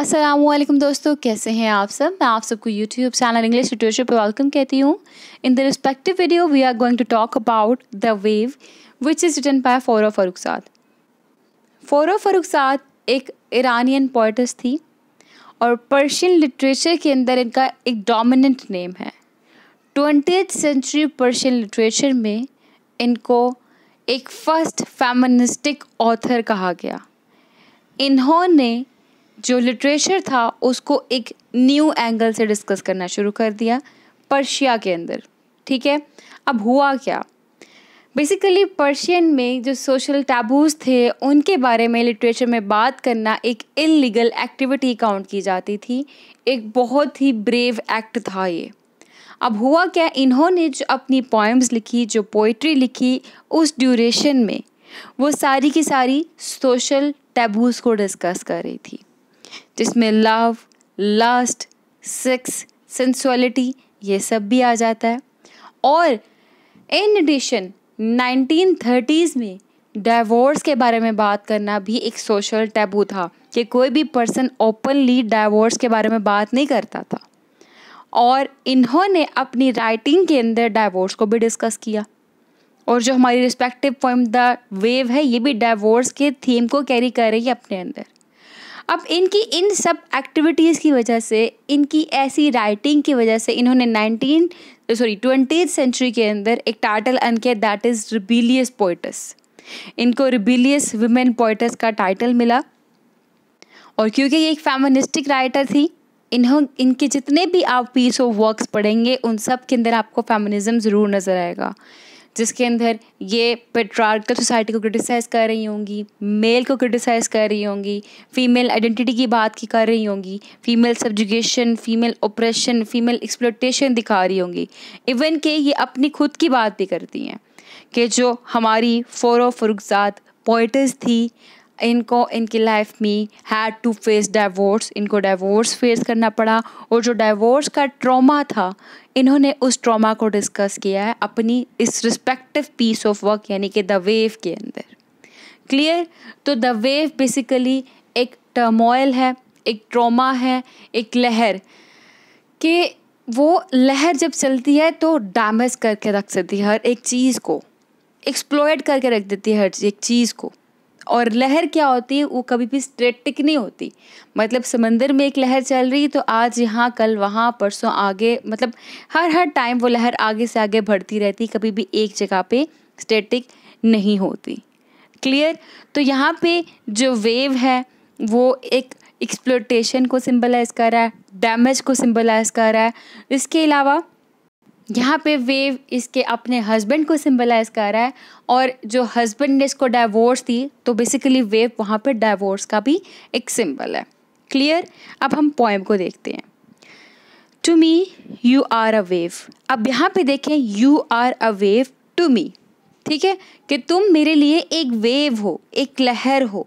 असलम दोस्तों कैसे हैं आप सब मैं आप सबको यूट्यूब चैनल इंग्लिश लिटरेचर पर वेलकम कहती हूँ in the respective video we are going to talk about the wave which is written by Forough Farrokhzad Forough Farrokhzad एक ईरानियन पोइटस थी और पर्शियन लिटरेचर के अंदर इनका एक डोमिनेंट नेम है ट्वेंटी सेंचुरी पर्शियन लिटरेचर में इनको एक फ़र्स्ट फेमनिस्टिक ऑथर कहा गया इन्होंने जो लिटरेचर था उसको एक न्यू एंगल से डिस्कस करना शुरू कर दिया पर्शिया के अंदर ठीक है अब हुआ क्या बेसिकली पर्शियन में जो सोशल टैबूज थे उनके बारे में लिटरेचर में बात करना एक इलीगल एक्टिविटी काउंट की जाती थी एक बहुत ही ब्रेव एक्ट था ये अब हुआ क्या इन्होंने जो अपनी पोइम्स लिखी जो पोइट्री लिखी उस ड्यूरेशन में वो सारी की सारी सोशल टैबूज़ को डिस्कस कर रही थी जिसमें लव लास्ट सेक्स सेंसुअलिटी ये सब भी आ जाता है और इन एडिशन 1930s में डाइवोर्स के बारे में बात करना भी एक सोशल टैबू था कि कोई भी पर्सन ओपनली डाइवोर्स के बारे में बात नहीं करता था और इन्होंने अपनी राइटिंग के अंदर डाइवोर्स को भी डिस्कस किया और जो हमारी रिस्पेक्टिव पॉइंट द वेव है ये भी डाइवोर्स के थीम को कैरी कर रही है अपने अंदर अब इनकी इन सब एक्टिविटीज़ की वजह से इनकी ऐसी राइटिंग की वजह से इन्होंने नाइनटीन सॉरी ट्वेंटी सेंचुरी के अंदर एक टाइटल अन किया दैट इज़ रिबीलियस पोइटस इनको रिबीलियस वुमेन पोइटस का टाइटल मिला और क्योंकि ये एक फेमनिस्टिक राइटर थी इन्हों इनके जितने भी आप पीस ऑफ वर्क्स पढ़ेंगे उन सब के अंदर आपको फेमोनिजम ज़रूर नज़र आएगा जिसके अंदर ये पेट्रार्कल सोसाइटी को क्रिटिसाइज कर रही होंगी मेल को क्रिटिसाइज कर रही होंगी फीमेल आइडेंटिटी की बात की कर रही होंगी female subjugation female oppression female exploitation दिखा रही होंगी इवन के ये अपनी खुद की बात भी करती हैं कि जो हमारी फोरो फरुखजात पोइटर्स थी इनको इनकी लाइफ में हैड टू फेस डाइवोर्स इनको डाइवोर्स फेस करना पड़ा और जो डाइवोर्स का ट्रॉमा था इन्होंने उस ट्रॉमा को डिस्कस किया है अपनी इस रिस्पेक्टिव पीस ऑफ वर्क यानी कि द वेव के अंदर क्लियर तो द वेव बेसिकली एक टर्मोइल है एक ट्रॉमा है एक लहर कि वो लहर जब चलती है तो डैमेज करके रख सकती है हर एक चीज़ को एक्सप्लोयड करके रख देती है हर एक चीज़ को और लहर क्या होती है वो कभी भी स्ट्रेटिक नहीं होती मतलब समंदर में एक लहर चल रही है तो आज यहाँ कल वहाँ परसों आगे मतलब हर हर टाइम वो लहर आगे से आगे बढ़ती रहती कभी भी एक जगह पे स्टेटिक नहीं होती क्लियर तो यहाँ पे जो वेव है वो एक एक्सप्लोटेशन को सिंबलाइज कर रहा है डैमेज को सिंबलाइज कर रहा है इसके अलावा यहाँ पे वेव इसके अपने हस्बैंड को सिंबलाइज कर रहा है और जो हस्बैंड ने इसको डाइवोर्स दी तो बेसिकली वेव वहाँ पे डाइवोर्स का भी एक सिंबल है क्लियर अब हम पोएम को देखते हैं to me you are a wave अब यहाँ पे देखें you are a wave to me ठीक है कि तुम मेरे लिए एक वेव हो एक लहर हो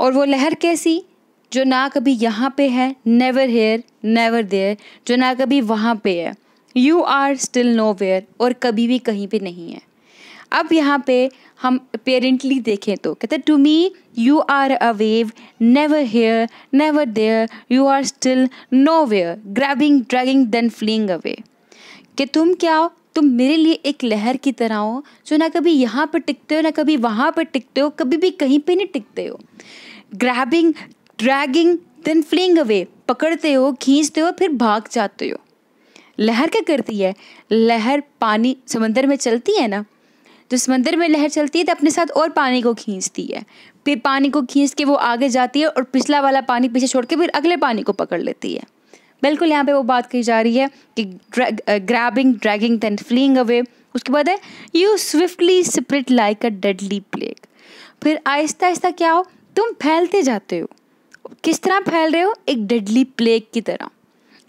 और वो लहर कैसी जो ना कभी यहाँ पे है नेवर हेयर नेवर देयर जो ना कभी वहाँ पे है you are still nowhere और कभी भी कहीं पे नहीं है अब यहाँ पे हम पेरेंटली देखें तो कहते to me you are a wave never here never there you are still nowhere grabbing dragging then flinging away कि तुम क्या हो तुम मेरे लिए एक लहर की तरह हो जो ना कभी यहाँ पर टिकते हो ना कभी वहाँ पर टिकते हो कभी भी कहीं पे नहीं टिकते हो grabbing dragging then flinging away पकड़ते हो खींचते हो फिर भाग जाते हो लहर क्या करती है लहर पानी समंदर में चलती है ना जो तो समंदर में लहर चलती है तो अपने साथ और पानी को खींचती है फिर पानी को खींच के वो आगे जाती है और पिछला वाला पानी पीछे छोड़ के फिर अगले पानी को पकड़ लेती है बिल्कुल यहाँ पे वो बात कही जा रही है कि grabbing dragging then flinging away उसके बाद है you swiftly spread like a deadly plague फिर आहिस्ता आहिस्ता क्या हो तुम फैलते जाते हो किस तरह फैल रहे हो एक डेडली प्लेग की तरह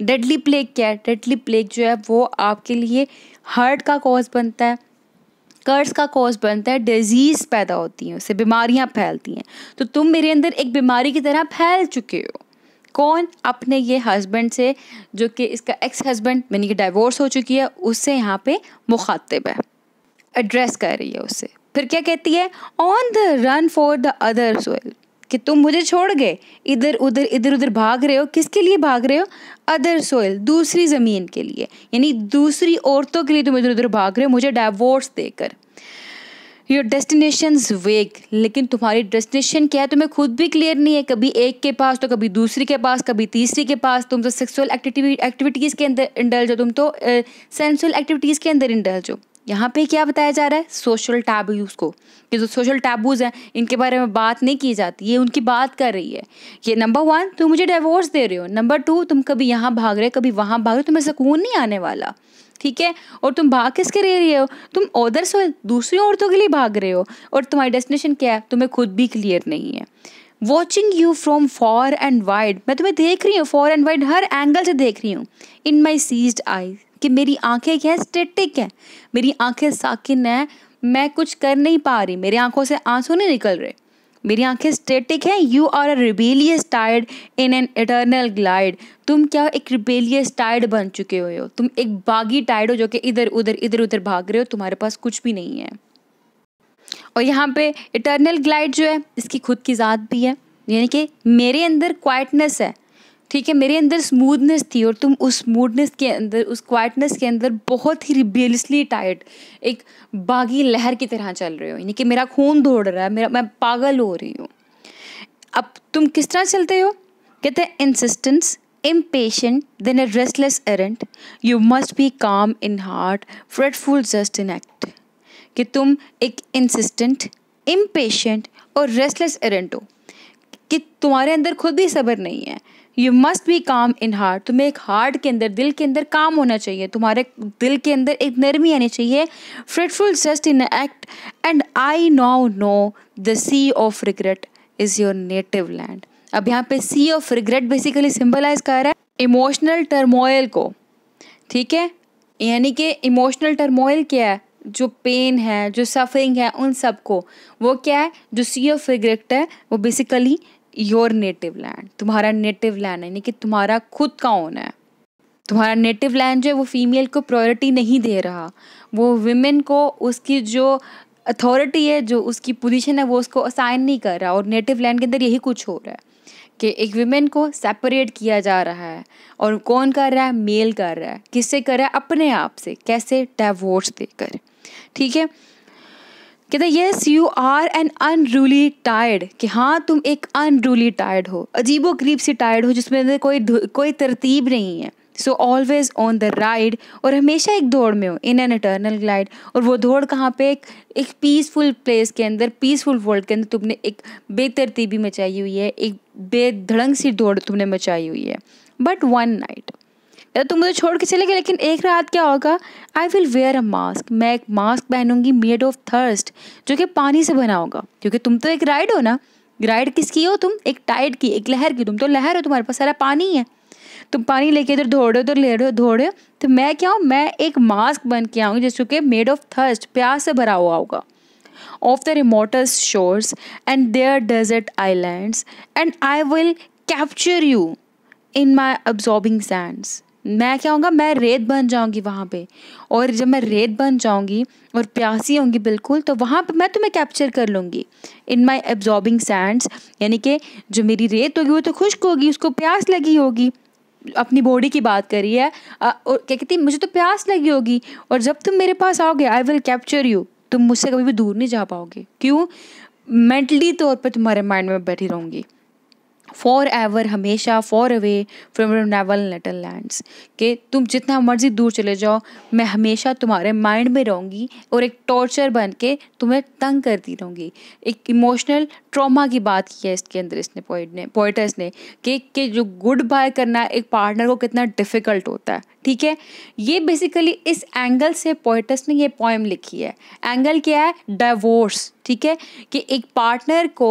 डेडली प्लेग क्या है डेडली प्लेग जो है वो आपके लिए हर्ट का कॉज बनता है कर्ज का कॉज बनता है डिजीज़ पैदा होती हैं उससे बीमारियाँ फैलती हैं तो तुम मेरे अंदर एक बीमारी की तरह फैल चुके हो कौन अपने ये हस्बैंड से जो कि इसका एक्स हस्बैंड मैंने कि डाइवोर्स हो चुकी है उससे यहाँ पे मुखातिब है एड्रेस कर रही है उससे फिर क्या कहती है on the run for the other soil कि तुम मुझे छोड़ गए इधर उधर इधर उधर भाग रहे हो किसके लिए भाग रहे हो अदर सोयल दूसरी ज़मीन के लिए यानी दूसरी औरतों के लिए तुम इधर उधर भाग रहे हो मुझे डाइवोर्स देकर योर डेस्टिनेशन वेग लेकिन तुम्हारी डेस्टिनेशन क्या है तुम्हें खुद भी क्लियर नहीं है कभी एक के पास तो कभी दूसरी के पास कभी तीसरी के पास तुम तो सेक्सुअल एक्टिविटी एक्टिविटीज़ के अंदर इंडल जो तुम तो सेंसुअल एक्टिविटीज़ के अंदर इंडल जो यहाँ पे क्या बताया जा रहा है सोशल टैबूज को कि जो सोशल टैबूज हैं इनके बारे में बात नहीं की जाती ये उनकी बात कर रही है ये नंबर वन तुम मुझे डिवोर्स दे रहे हो नंबर टू तुम कभी यहाँ भाग रहे हो कभी वहाँ भाग रहे हो तुम्हें सुकून नहीं आने वाला ठीक है और तुम भाग किसके रह रहे हो तुम ओदर से दूसरी औरतों के लिए भाग रहे हो और तुम्हारी डेस्टिनेशन क्या है तुम्हें खुद भी क्लियर नहीं है watching you from far and wide मैं तुम्हें देख रही हूँ फॉर एंड वाइड हर एंगल से देख रही हूँ इन माई सीज्ड आईज कि मेरी आंखें क्या है स्टेटिक है मेरी आंखें साकिन है मैं कुछ कर नहीं पा रही मेरी आंखों से आंसू नहीं निकल रहे मेरी आंखें स्टेटिक हैं यू आर अ रिबेलियस टायर्ड इन एन इटर्नल ग्लाइड तुम क्या एक रिबेलियस टायर्ड बन चुके हुए हो तुम एक बागी टायर्ड हो जो कि इधर उधर इधर उधर भाग रहे हो तुम्हारे पास कुछ भी नहीं है और यहाँ पे इटर्नल ग्लाइड जो है इसकी खुद की ज़ात भी है यानी कि मेरे अंदर क्वाइटनेस है ठीक है मेरे अंदर स्मूदनेस थी और तुम उस स्मूदनेस के अंदर उस क्वाइटनेस के अंदर बहुत ही रिबियसली टाइट एक बागी लहर की तरह चल रहे हो यानी कि मेरा खून दौड़ रहा है मेरा मैं पागल हो रही हूँ अब तुम किस तरह चलते हो कहते हैं insistence patient then a restless errant you must be calm in heart fretful just in act कि तुम एक इंसिस्टेंट इम और रेस्टलेस एरेंट हो कि तुम्हारे अंदर खुद भी सब्र नहीं है you must be calm in heart तुम्हें एक हार्ट के अंदर दिल के अंदर काम होना चाहिए तुम्हारे दिल के अंदर एक नरमी आनी चाहिए fretful just in act and I now know the sea of regret is your native land अब यहाँ पे sea of regret basically symbolize कर रहा है इमोशनल टर्मोइल को ठीक है यानी कि इमोशनल टर्मोइल क्या है जो पेन है जो सफरिंग है उन सबको वो क्या है जो सी ऑफ रिग्रेट है वो बेसिकली योर नेटिव लैंड तुम्हारा नेटिव लैंड यानी कि तुम्हारा खुद का ओन है तुम्हारा नेटिव लैंड जो है वो फीमेल को प्रायोरिटी नहीं दे रहा वो वुमेन को उसकी जो अथॉरिटी है जो उसकी पोजीशन है वो उसको असाइन नहीं कर रहा और नेटिव लैंड के अंदर यही कुछ हो रहा है कि एक विमेन को सेपरेट किया जा रहा है और कौन कर रहा है मेल कर रहा है किससे कर रहा है अपने आप से कैसे डेवोर्स देकर ठीक है कहते हैं yes you are an unruly टायर्ड कि हाँ तुम एक अनरूली टायर्ड हो अजीबो गरीब सी टायर्ड हो जिसमें कोई कोई तरतीब नहीं है so always on the ride और हमेशा एक दौड़ में हो इन एन एटर्नल ग्लाइड और वो दौड़ कहाँ पे एक एक पीसफुल प्लेस के अंदर पीसफुल वर्ल्ड के अंदर तुमने एक बेतरतीबी मचाई हुई है एक बेधड़ंग सी दौड़ तुमने मचाई हुई है बट वन नाइट या तुम तो मुझे छोड़ के चले गए लेकिन एक रात क्या होगा I will wear a mask मैं एक मास्क पहनूंगी मेड ऑफ थर्स्ट जो कि पानी से बना होगा क्योंकि तुम तो एक राइड हो ना राइड किसकी हो तुम एक टाइड की एक लहर की तुम तो लहर हो तुम्हारे पास सारा पानी है तुम पानी लेके इधर धोड़े उधर ले रहे धोड़े हो तो मैं क्या हूँ मैं एक मास्क बन के आऊँगी जिस कि मेड ऑफ थर्स्ट प्यास से भरा हुआ होगा of the remotest shores and their desert island and I will capture you in my absorbing sands मैं क्या होगा मैं रेत बन जाऊंगी वहाँ पे और जब मैं रेत बन जाऊंगी और प्यासी होंगी बिल्कुल तो वहाँ पे मैं तुम्हें कैप्चर कर लूँगी इन माई एब्जॉर्बिंग सैंड्स यानी कि जो मेरी रेत होगी वो तो खुश्क होगी उसको प्यास लगी होगी अपनी बॉडी की बात करी है और क्या कहती मुझे तो प्यास लगी होगी और जब तुम मेरे पास आओगे आई विल कैप्चर यू तुम मुझसे कभी भी दूर नहीं जा पाओगे क्यों मेंटली तौर पर तुम्हारे माइंड में बैठी रहूँगी फॉर एवर हमेशा far away from your naval natal land कि तुम जितना मर्जी दूर चले जाओ मैं हमेशा तुम्हारे माइंड में रहूँगी और एक टॉर्चर बन के तुम्हें तंग करती रहूँगी एक इमोशनल ट्रॉमा की बात की है इसके अंदर इसने पोइट ने पोइटर्स ने कि के जो गुड बाय करना एक पार्टनर को कितना डिफ़िकल्ट होता है ठीक है ये बेसिकली इस एंगल से पोइटस ने ये पोएम लिखी है एंगल क्या है डाइवोर्स ठीक है कि एक पार्टनर को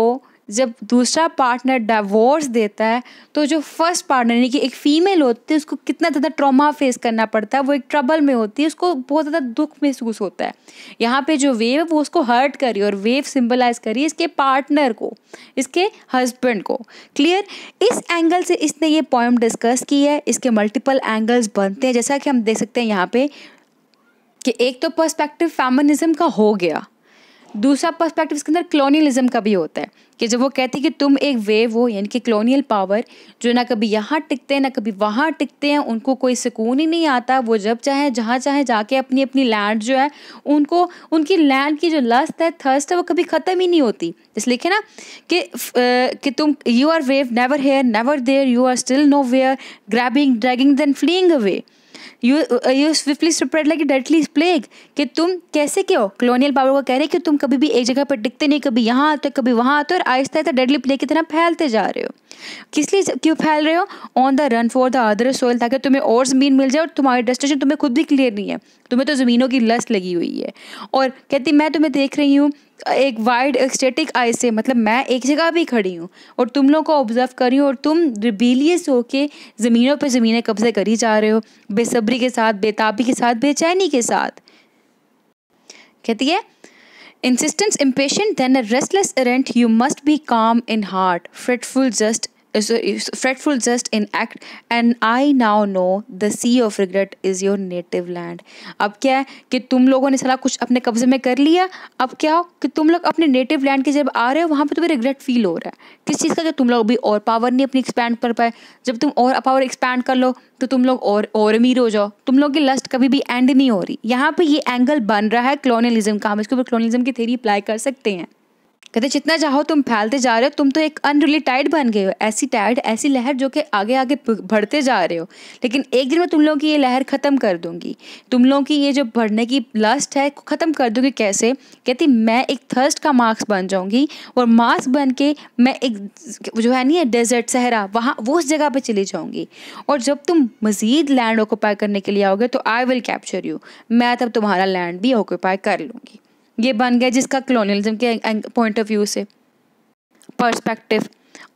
जब दूसरा पार्टनर डावोर्स देता है तो जो फर्स्ट पार्टनर यानी कि एक फ़ीमेल होती है उसको कितना ज़्यादा ट्रॉमा फेस करना पड़ता है वो एक ट्रबल में होती है उसको बहुत ज़्यादा दुख महसूस होता है यहाँ पे जो वेव है वो उसको हर्ट करी और वेव सिंबलाइज करी इसके पार्टनर को इसके हस्बैंड को क्लियर इस एंगल से इसने ये पॉइम डिस्कस की है इसके मल्टीपल एंगल्स बनते हैं जैसा कि हम देख सकते हैं यहाँ पे कि एक तो पर्सपेक्टिव फेमिनिज्म का हो गया दूसरा पर्सपेक्टिव इसके अंदर क्लोनियलिज्म का भी होता है कि जब वो कहती है कि तुम एक वेव हो यानी कि क्लोनियल पावर जो ना कभी यहाँ टिकते हैं ना कभी वहाँ टिकते हैं उनको कोई सुकून ही नहीं आता वो जब चाहे जहाँ चाहे जाके अपनी अपनी लैंड जो है उनको उनकी लैंड की जो लस्त है थर्स्ट है वो कभी ख़त्म ही नहीं होती इसलिए लिखे ना कि कि तुम you are wave never here never there you are still nowhere grabbing dragging then fleeing away you you swiftly spread like deadly plague कि तुम कैसे क्यों कलोनियल पावर को कह रहे हैं कि तुम कभी भी एक जगह पर टिकते नहीं कभी यहाँ आते कभी वहाँ आते हो और आहिस्ता आहिस्ता डेडली प्लेग की तरह फैलते जा रहे हो किस लिए क्यों फैल रहे हो on the run for the other soil ताकि तुम्हें और ज़मीन मिल जाए और तुम्हारी डेस्टिनेशन तुम्हें खुद भी क्लियर नहीं है तुम्हें तो ज़मीनों की लस्ट लगी हुई है और कहती मैं तुम्हें देख रही हूँ एक वाइड एक्सटेटिक आई से मतलब मैं एक जगह भी खड़ी हूँ और तुम लोग को ऑब्जर्व कर रही हूँ और तुम रिबीलियस के ज़मीनों पर ज़मीनें कब्ज़े करी जा रहे हो बेसब्री के साथ बेताबी के साथ बेचैनी के साथ कहती है insistence impatient then a restless errant you must be calm in heart fretful just is a fretful just in act and I now know the sea of regret is your native land अब क्या है कि तुम लोगों ने सला कुछ अपने कब्जे में कर लिया अब क्या हो कि तुम लोग अपने नेटिव लैंड के जब आ रहे हो वहाँ पर तुम्हें रिग्रेट फील हो रहा है किस चीज़ का कि तो तुम लोग अभी और पावर नहीं अपनी एक्सपैंड कर पाए जब तुम और पावर एक्सपैंड कर लो तो तुम लोग और और अमीर हो जाओ तुम लोग की लस्ट कभी भी एंड नहीं हो रही यहाँ पर ये एंगल बन रहा है क्लोनलिज्म का हम इसके ऊपर क्लोनलिज्म की थेरी अप्लाई कर सकते हैं कहते जितना चाहो तुम फैलते जा रहे हो तुम तो एक अनरिली टाइड बन गए हो ऐसी टाइड ऐसी लहर जो कि आगे आगे बढ़ते जा रहे हो लेकिन एक दिन मैं तुम लोगों की ये लहर ख़त्म कर दूंगी तुम लोगों की ये जो बढ़ने की लस्ट है ख़त्म कर दूंगी कैसे कहती मैं एक थर्स्ट का मार्क्स बन जाऊंगी और मार्क्स बन के मैं एक जो है नहीं है डेजर्ट सहरा वहाँ वो उस जगह पर चली जाऊँगी और जब तुम मज़ीद लैंड ऑक्यूपाई करने के लिए आओगे तो आई विल कैप्चर यू मैं तब तुम्हारा लैंड भी ऑक्यूपाई कर लूँगी ये बन गया जिसका कलोनियलिज्म के पॉइंट ऑफ व्यू से perspective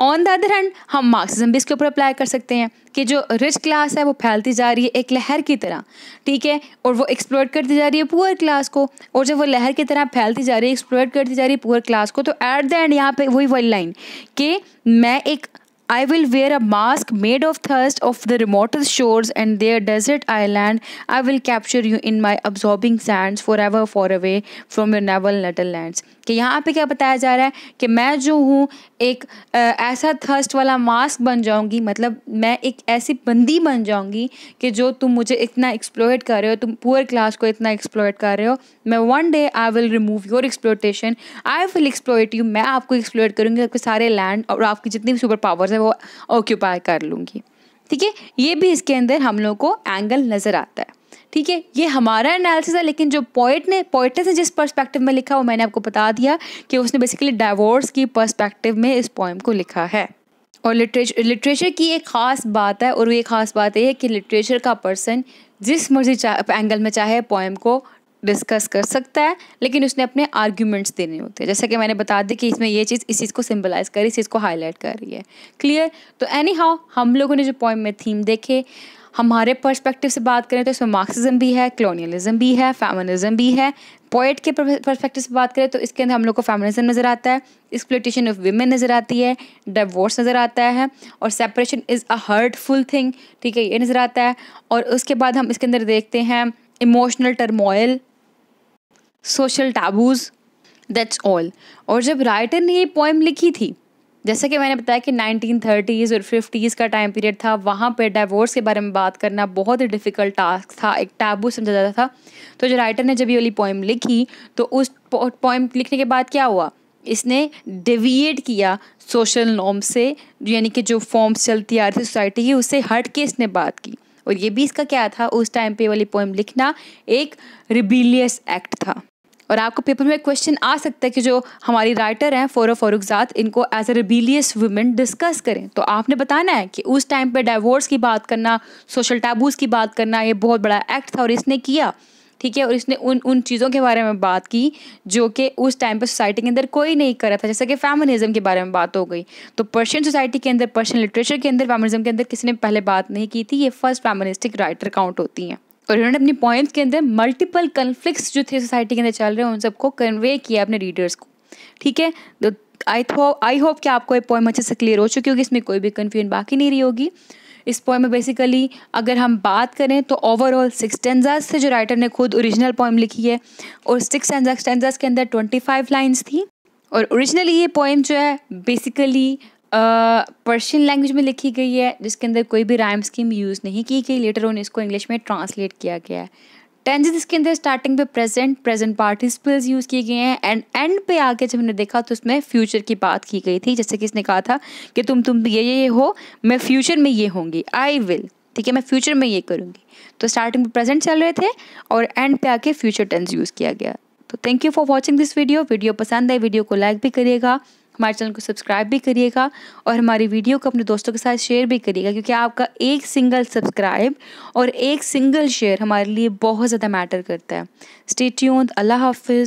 on the other hand हम मार्क्सिज्म भी इसके ऊपर अप्लाई कर सकते हैं कि जो रिच क्लास है वो फैलती जा रही है एक लहर की तरह ठीक है और वो एक्सप्लोर करती जा रही है पुअर क्लास को और जब वो लहर की तरह फैलती जा रही है एक्सप्लोर करती जा रही है पुअर क्लास को तो एट द एंड यहाँ पे वही वही लाइन कि मैं एक I will wear a mask made of thirst of the remotest shores and their desert island. I will capture you in my absorbing sands forever far away from your naval lands. कि यहाँ पे क्या बताया जा रहा है कि मैं जो हूँ एक आ, ऐसा थर्स्ट वाला मास्क बन जाऊँगी मतलब मैं एक ऐसी बंदी बन जाऊँगी कि जो तुम मुझे इतना एक्सप्लोइट कर रहे हो तुम पुअर क्लास को इतना एक्सप्लोइट कर रहे हो मैं one day I will remove your exploitation I will exploit you मैं आपको एक्सप्लोइट करूँगी आपके सारे लैंड और आपकी जितनी भी सुपर पावर्स हैं वो ऑक्यूपाई कर लूँगी ठीक है ये भी इसके अंदर हम लोग को एंगल नज़र आता है ठीक है ये हमारा एनालिसिस है लेकिन जो पोइट ने पोइटस ने जिस पर्सपेक्टिव में लिखा वो मैंने आपको बता दिया कि उसने बेसिकली डाइवोर्स की पर्सपेक्टिव में इस पॉइम को लिखा है और लिटरेचर लिटरेचर की एक ख़ास बात है और वो एक ख़ास बात यह है कि लिटरेचर का पर्सन जिस मर्जी एंगल में चाहे पोएम को डिस्कस कर सकता है लेकिन उसने अपने आर्ग्यूमेंट्स देने होते हैं जैसा कि मैंने बता दी कि इसमें ये चीज़ इस चीज़ को सिंबलाइज कर रही है इस चीज़ को हाईलाइट कर रही है क्लियर तो एनी हाउ हम लोगों ने जो पॉइंट में थीम देखे हमारे पर्सपेक्टिव से बात करें तो इसमें मार्क्सिज्म भी है क्लोनियलिज्म भी है फेमनिज्म भी है पोइट के पर्सपेक्टिव से बात करें तो इसके अंदर हम लोग को फेमिनिज्म नज़र आता है एक्सप्लोटेशन ऑफ वीमेन नज़र आती है डिवोर्स नज़र आता है और separation is a hurtful thing ठीक है ये नज़र आता है और उसके बाद हम इसके अंदर देखते हैं emotional turmoil social taboos that's all और जब राइटर ने ये पोएम लिखी थी जैसा कि मैंने बताया कि 1930s और 50s का टाइम पीरियड था वहाँ पर डाइवोर्स के बारे में बात करना बहुत ही डिफ़िकल्ट टास्क था एक टैबू समझा जाता था तो जो राइटर ने जब ये वाली पोइम लिखी तो उस पोइम लिखने के बाद क्या हुआ इसने डिविएट किया सोशल नॉर्म से यानी कि जो फॉर्म्स चलती आ रही थी सोसाइटी की उससे हट के इसने बात की और ये भी इसका क्या था उस टाइम पे वाली पोइम लिखना एक रिबीलियस एक्ट था और आपको पेपर में क्वेश्चन आ सकता है कि जो हमारी राइटर हैं फोरो फ़ारूकजात इनको as a rebellious women discuss करें तो आपने बताना है कि उस टाइम पर डाइवोर्स की बात करना सोशल टैबूज़ की बात करना ये बहुत बड़ा एक्ट था और इसने किया ठीक है और इसने उन उन चीज़ों के बारे में बात की जो कि उस टाइम पर सोसाइटी के अंदर कोई नहीं कर रहा था जैसे कि फेमिनिज्म के बारे में बात हो गई तो पर्शियन सोसाइटी के अंदर पर्शियन लिटरेचर के अंदर फेमिनिज्म के अंदर किसी ने पहले बात नहीं की थी ये फर्स्ट फेमिनिस्टिक राइटर काउंट होती हैं और इन्होंने अपनी पॉइंट्स के अंदर मल्टीपल कन्फ्लिक्ट जो थे सोसाइटी के अंदर चल रहे हैं उन सबको कन्वे किया अपने रीडर्स को ठीक है आई होप आई होप कि आपको ये पॉइंट अच्छे से क्लियर हो चुकी होगी इसमें कोई भी कन्फ्यूजन बाकी नहीं रही होगी इस पोएम में बेसिकली अगर हम बात करें तो ओवरऑल सिक्स टेंजाज थे जो राइटर ने खुद ओरिजिनल पॉइम लिखी है और सिक्स टेंजाज के अंदर ट्वेंटी फाइव लाइन्स थी और ओरिजिनली ये पोएम जो है बेसिकली पर्शियन लैंग्वेज में लिखी गई है जिसके अंदर कोई भी राइम स्कीम यूज़ नहीं की गई लेटर ऑन इसको इंग्लिश में ट्रांसलेट किया गया है टेंसेस इसके अंदर स्टार्टिंग पे प्रेजेंट प्रेजेंट पार्टिसिपल्स यूज़ किए गए हैं एंड एंड पे आके जब हमने देखा तो उसमें फ्यूचर की बात की गई थी जैसे कि इसने कहा था कि तुम तुम ये ये हो मैं फ्यूचर में ये होंगी आई विल ठीक है मैं फ्यूचर में ये करूँगी तो स्टार्टिंग पे प्रेजेंट चल रहे थे और एंड पे आके फ्यूचर टेंस यूज़ किया गया तो thank you for watching this video video पसंद आए वीडियो को लाइक भी करिएगा हमारे चैनल को सब्सक्राइब भी करिएगा और हमारी वीडियो को अपने दोस्तों के साथ शेयर भी करिएगा क्योंकि आपका एक सिंगल सब्सक्राइब और एक सिंगल शेयर हमारे लिए बहुत ज़्यादा मैटर करता है स्टे ट्यून्ड अल्लाह हाफिज़